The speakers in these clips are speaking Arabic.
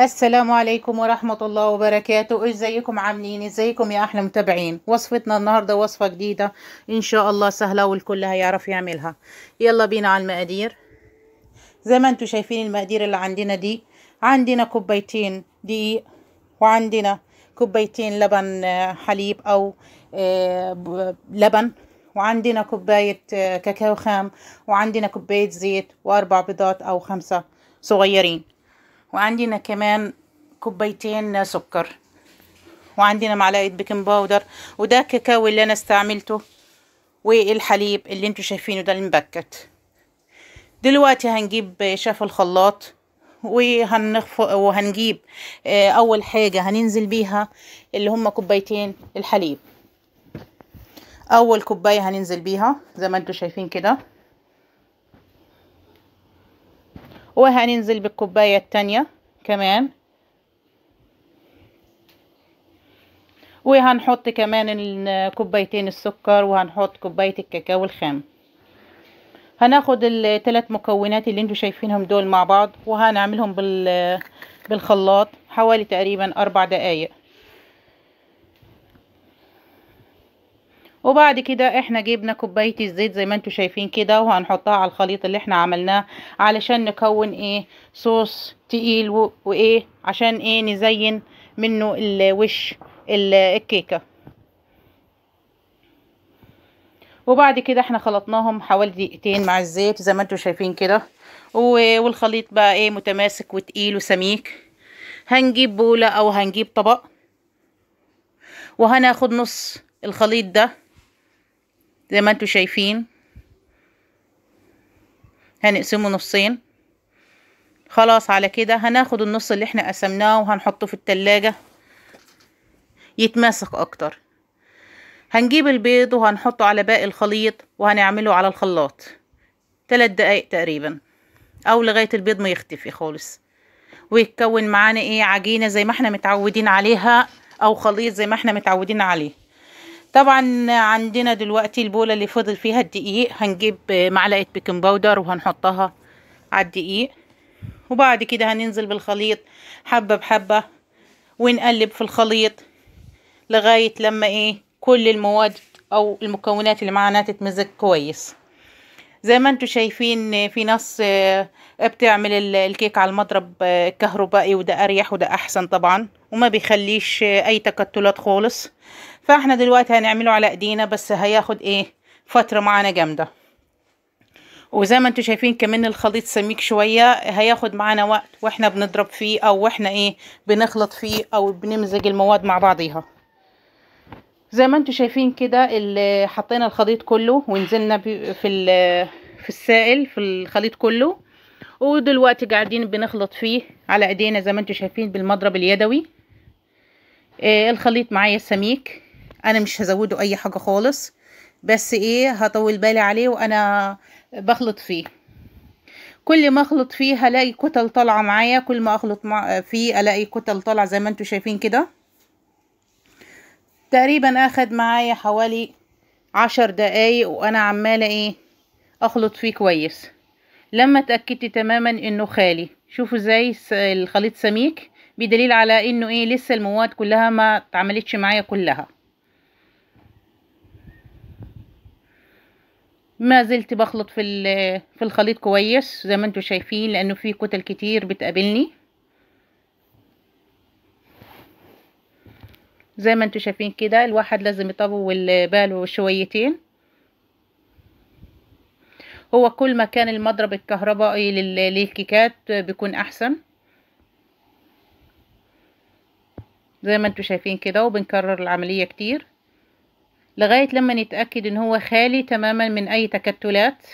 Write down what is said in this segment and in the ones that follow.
السلام عليكم ورحمة الله وبركاته ازيكم عاملين ازيكم يا احلى متابعين وصفتنا النهاردة وصفة جديدة ان شاء الله سهلة والكل هيعرف يعملها يلا بينا على المقادير زي ما انتم شايفين المقادير اللي عندنا دي عندنا كوبايتين دقيق وعندنا كوبايتين لبن آه، حليب او آه، لبن وعندنا كوباية آه، كاكاو خام وعندنا كوباية زيت واربع بيضات او خمسة صغيرين وعندنا كمان كوبايتين سكر وعندنا معلقه بيكنج باودر وده الكاكاو اللي انا استعملته والحليب اللي انتوا شايفينه ده المبكت دلوقتي هنجيب شاف الخلاط وهنخفق وهنجيب آه، اول حاجه هننزل بيها اللي هم كوبايتين الحليب اول كوبايه هننزل بيها زي ما انتوا شايفين كده وهننزل بالكوباية التانية كمان وهنحط كمان كوبايتين السكر وهنحط كوباية الكاكاو الخام هناخد الثلاث مكونات اللي انتوا شايفينهم دول مع بعض وهنعملهم بالخلاط حوالي تقريبا اربع دقايق وبعد كده احنا جبنا كوبايه الزيت زي ما انتم شايفين كده وهنحطها على الخليط اللي احنا عملناه علشان نكون ايه صوص تقيل وايه عشان ايه نزين منه الوش الكيكه وبعد كده احنا خلطناهم حوالي دقيقتين مع الزيت زي ما انتم شايفين كده والخليط بقى ايه متماسك وتقيل وسميك هنجيب بوله او هنجيب طبق وهناخد نص الخليط ده زي ما انتم شايفين هنقسمه نصين خلاص على كده هناخد النص اللي احنا قسمناه وهنحطه في التلاجة يتماسك اكتر هنجيب البيض وهنحطه على باقي الخليط وهنعمله على الخلاط تلات دقايق تقريبا او لغاية البيض ما يختفي خالص ويتكون معانا ايه عجينة زي ما احنا متعودين عليها او خليط زي ما احنا متعودين عليه طبعا عندنا دلوقتي البولة اللي فضل فيها الدقيق هنجيب معلقة بيكنج باودر وهنحطها على الدقيق وبعد كده هننزل بالخليط حبة بحبة ونقلب في الخليط لغاية لما ايه كل المواد او المكونات اللي معانا تتمزج كويس زي ما انتوا شايفين في ناس آه، بتعمل الكيك على المضرب آه، كهربائي وده اريح وده احسن طبعا وما بيخليش آه، اي تكتلات خالص فاحنا دلوقتي هنعمله على ايدينا بس هياخد ايه فترة معانا جامدة وزي ما انتوا شايفين كمان الخليط سميك شوية هياخد معانا وقت واحنا بنضرب فيه او واحنا ايه بنخلط فيه او بنمزج المواد مع بعضيها زي ما انتوا شايفين كده حطينا الخليط كله ونزلنا في في السائل في الخليط كله ودلوقتي قاعدين بنخلط فيه على ايدينا زي ما انتوا شايفين بالمضرب اليدوي إيه، الخليط معايا سميك انا مش هزوده اي حاجه خالص بس ايه هطول بالي عليه وانا بخلط فيه كل ما اخلط فيه هلاقي كتل طالعه معايا كل ما اخلط فيه الاقي كتل طالعه زي ما انتم شايفين كده تقريبا اخد معايا حوالي عشر دقايق وانا عماله ايه اخلط فيه كويس لما اتاكدت تماما انه خالي شوفوا ازاي الخليط سميك بدليل على انه ايه لسه المواد كلها ما اتعملتش معايا كلها ما زلت بخلط في في الخليط كويس زي ما انتم شايفين لانه في كتل كتير بتقابلني زي ما انتم شايفين كده الواحد لازم يطول باله شويتين هو كل ما كان المضرب الكهربائي للكيكات بيكون احسن زي ما انتم شايفين كده وبنكرر العملية كتير لغاية لما نتأكد ان هو خالي تماما من اي تكتلات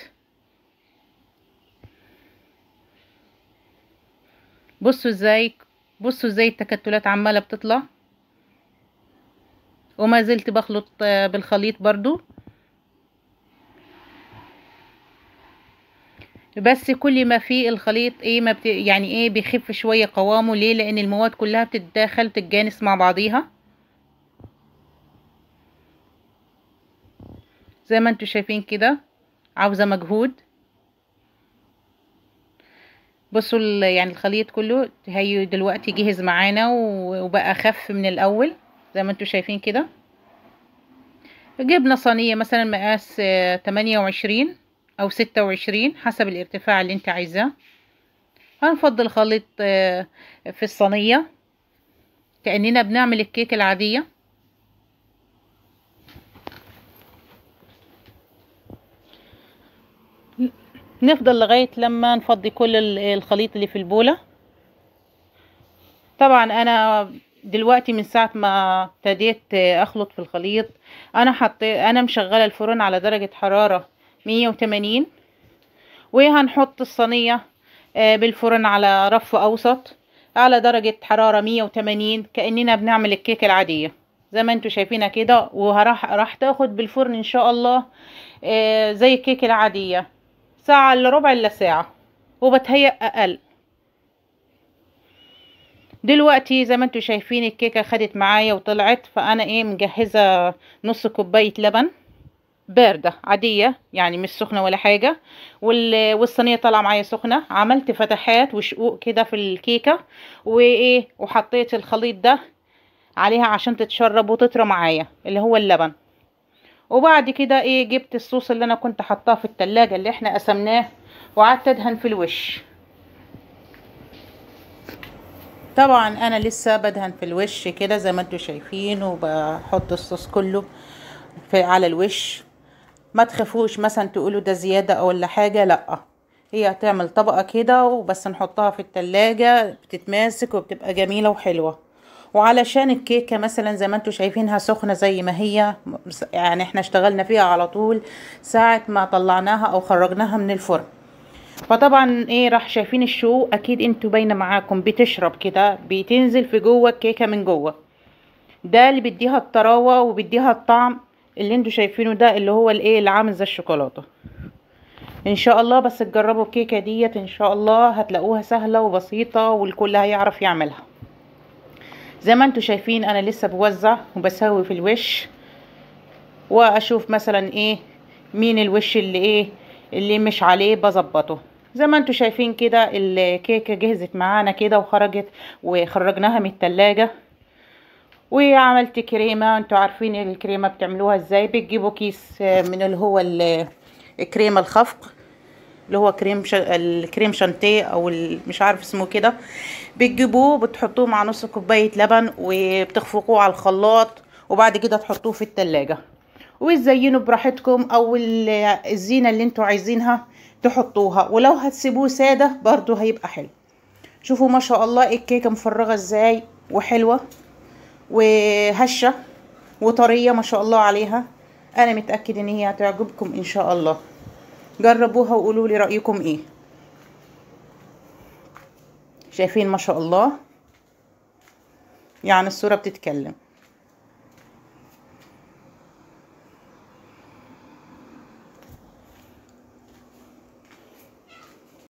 بصوا ازاي بصوا ازاي التكتلات عمالة بتطلع وما زلت بخلط آه، بالخليط برضو بس كل ما في الخليط ايه ما بت... يعني ايه بيخف شويه قوامه ليه لان المواد كلها بتتداخل تتجانس مع بعضيها زي ما انتوا شايفين كده عاوزة مجهود بصوا يعني الخليط كله هي دلوقتي جهز معانا وبقى خف من الاول زي ما انتوا شايفين كده جبنا صينية مثلا مقاس آه، تمانية وعشرين او ستة وعشرين حسب الارتفاع اللي انت عايزاه هنفضل خليط آه، في الصينية كأننا بنعمل الكيك العادية نفضل لغاية لما نفضي كل الخليط اللي في البولة طبعا انا دلوقتي من ساعة ما ابتديت اخلط في الخليط انا حطيت انا مشغلة الفرن على درجة حرارة مية وتمانين وهنحط الصينية آه، بالفرن على رف اوسط على درجة حرارة مية وتمانين كأننا بنعمل الكيكة العادية زي ما انتوا شايفينها كده وراح راح تاخد بالفرن ان شاء الله آه، زي الكيكة العادية ساعة إلا ربع إلا ساعة وبتهيأ أقل دلوقتي زي ما انتوا شايفين الكيكة خدت معايا وطلعت فأنا ايه مجهزة نص كوباية لبن باردة عادية يعني مش سخنة ولا حاجة والصينية طالعة معايا سخنة عملت فتحات وشقوق كده في الكيكة وايه وحطيت الخليط ده عليها عشان تتشرب وتطرى معايا اللي هو اللبن وبعد كده ايه جبت الصوص اللي انا كنت حطاه في التلاجة اللي احنا قسمناه وقعدت ادهن في الوش طبعا انا لسه بدهن في الوش كده زي ما انتوا شايفين وبحط الصوص كله في على الوش ما تخافوش مثلا تقولوا ده زيادة او ولا حاجة لا هي هتعمل طبقة كده وبس نحطها في التلاجة بتتماسك وبتبقى جميلة وحلوة وعلشان الكيكه مثلا زي ما انتم شايفينها سخنه زي ما هي يعني احنا اشتغلنا فيها على طول ساعه ما طلعناها او خرجناها من الفرن فطبعا ايه راح شايفين الشو اكيد انتوا باينه معاكم بتشرب كده بتنزل في جوه الكيكه من جوه ده اللي بيديها الطراوه وبيديها الطعم اللي انتوا شايفينه ده اللي هو الايه اللي عامل زي الشوكولاته ان شاء الله بس تجربوا الكيكه ديت ان شاء الله هتلاقوها سهله وبسيطه والكل هيعرف يعملها زي ما انتم شايفين انا لسه بوزع وبسوي في الوش واشوف مثلا ايه مين الوش اللي ايه اللي مش عليه بظبطه زي ما انتم شايفين كده الكيكه جهزت معانا كده وخرجت وخرجناها من التلاجة وعملت كريمه انتوا عارفين الكريمه بتعملوها ازاي بتجيبوا كيس من اللي هو الكريمه الخفق اللي هو كريم شا... الكريم شانتيه او مش عارف اسمه كده بتجيبوه بتحطوه مع نص كوبايه لبن وبتخفقوه على الخلاط وبعد كده تحطوه في التلاجة وتزينوا براحتكم او الزينه اللي انتوا عايزينها تحطوها ولو هتسيبوه ساده برضو هيبقى حلو شوفوا ما شاء الله الكيكه مفرغه ازاي وحلوه وهشه وطريه ما شاء الله عليها انا متاكد ان هي هتعجبكم ان شاء الله جربوها وقولوا لي رايكم ايه شايفين ما شاء الله يعني الصوره بتتكلم